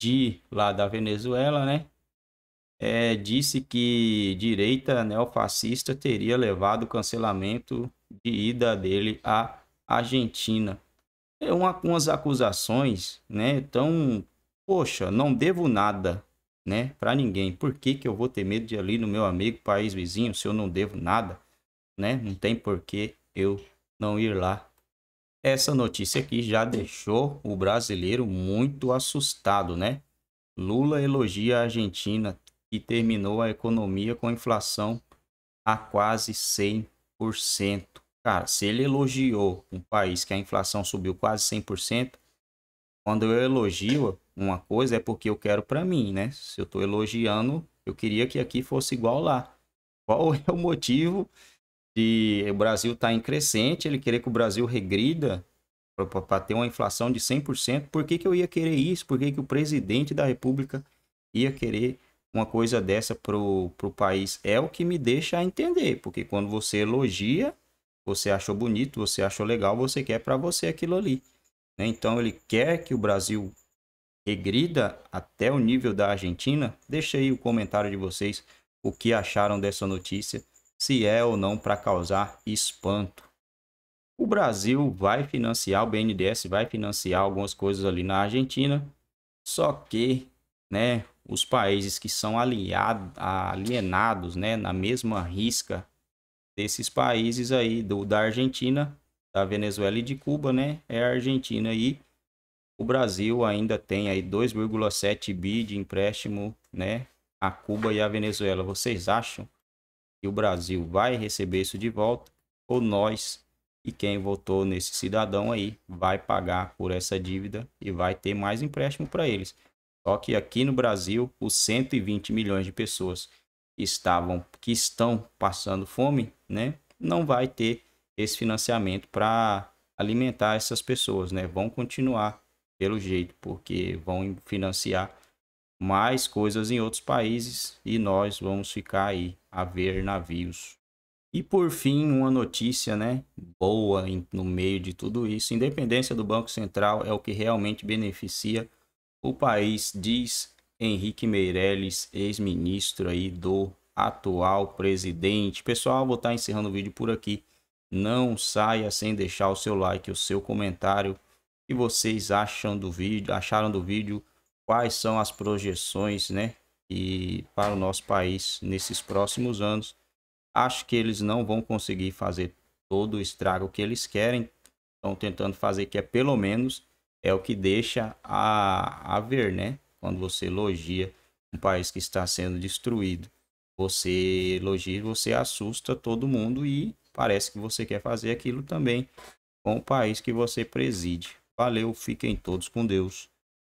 de lá da Venezuela, né? É, disse que direita neofascista teria levado o cancelamento de ida dele à Argentina. É uma, umas acusações, né? Então, poxa, não devo nada, né? Para ninguém. Por que, que eu vou ter medo de ir ali no meu amigo, país vizinho, se eu não devo nada, né? Não tem por que eu não ir lá essa notícia aqui já deixou o brasileiro muito assustado, né? Lula elogia a Argentina que terminou a economia com inflação a quase 100%. Cara, se ele elogiou um país que a inflação subiu quase 100%, quando eu elogio uma coisa é porque eu quero para mim, né? Se eu estou elogiando, eu queria que aqui fosse igual lá. Qual é o motivo de o Brasil está em crescente, ele querer que o Brasil regrida para ter uma inflação de 100%, por que, que eu ia querer isso? Por que, que o presidente da República ia querer uma coisa dessa para o país? É o que me deixa entender, porque quando você elogia, você achou bonito, você achou legal, você quer para você aquilo ali. Né? Então ele quer que o Brasil regrida até o nível da Argentina. Deixa aí o comentário de vocês o que acharam dessa notícia se é ou não para causar espanto. O Brasil vai financiar, o BNDES vai financiar algumas coisas ali na Argentina, só que né, os países que são aliado, alienados né, na mesma risca desses países aí, do, da Argentina, da Venezuela e de Cuba, né, é a Argentina e o Brasil ainda tem aí 2,7 bi de empréstimo né, a Cuba e a Venezuela. Vocês acham que o Brasil vai receber isso de volta ou nós e quem votou nesse cidadão aí vai pagar por essa dívida e vai ter mais empréstimo para eles. Só que aqui no Brasil, os 120 milhões de pessoas que estavam que estão passando fome, né, não vai ter esse financiamento para alimentar essas pessoas, né? Vão continuar pelo jeito, porque vão financiar mais coisas em outros países e nós vamos ficar aí a ver navios. E por fim, uma notícia né, boa em, no meio de tudo isso: independência do Banco Central é o que realmente beneficia o país, diz Henrique Meirelles, ex-ministro aí do atual presidente. Pessoal, vou estar tá encerrando o vídeo por aqui. Não saia sem deixar o seu like, o seu comentário. O que vocês acham do vídeo? Acharam do vídeo? quais são as projeções, né, e para o nosso país nesses próximos anos. Acho que eles não vão conseguir fazer todo o estrago que eles querem, estão tentando fazer que é pelo menos é o que deixa a, a ver, né? Quando você elogia um país que está sendo destruído, você elogia, você assusta todo mundo e parece que você quer fazer aquilo também com o país que você preside. Valeu, fiquem todos com Deus.